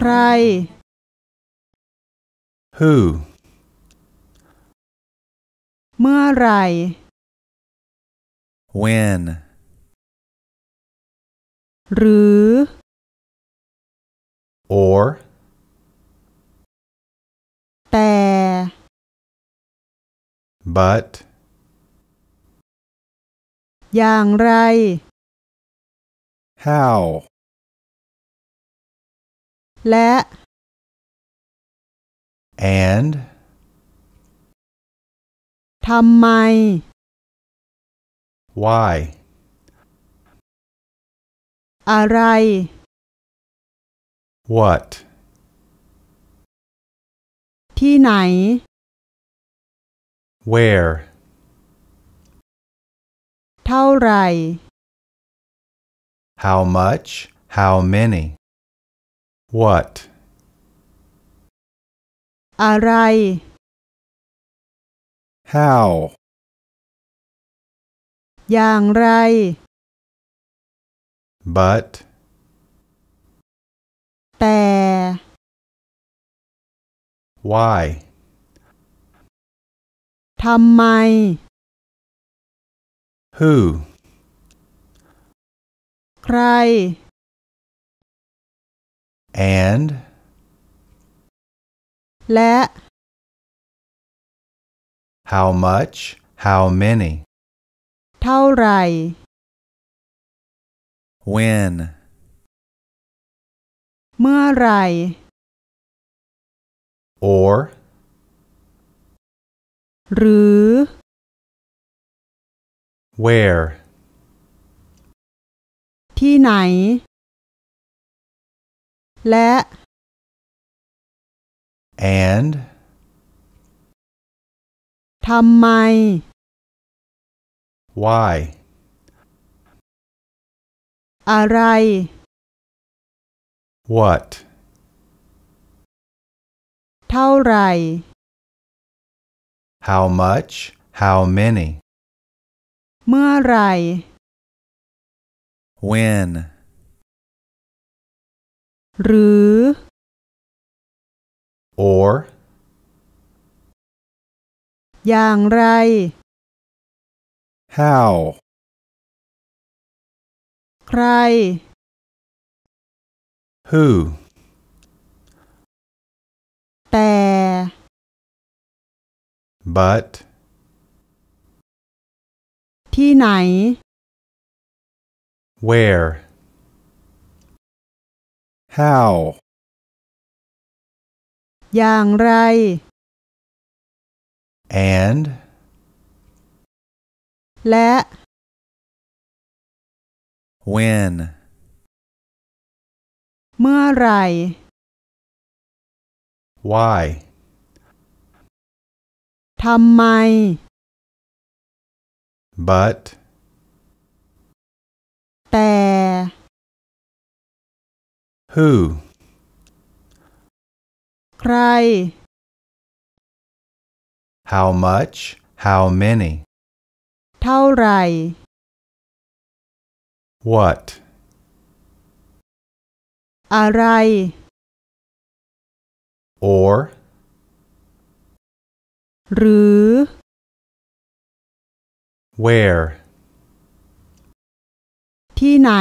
ใคร who เมื่อไร when หรือ or แต่ but อย่างไร how และ and ทำไม why อะไร what ที่ไหน where เท่าไหร่ how much how many What อะไร How อย่างไร But แต่ Why ทำไม Who ใคร and และ how much how many เท่าไร. when เมื่อไร. or หรือ where ที่ไหนและ and ทำไม why อะไร what เท่าไร how much how many เมื่อไร when หรือ or อย่างไร how ใคร who แต่ but ที่ไหน where how อย่างไร and และ when เมื่อไร why ทำไม but Who ใคร How much How many เท่าไหร่ What อะไร Or หรือ Where ที่ไหน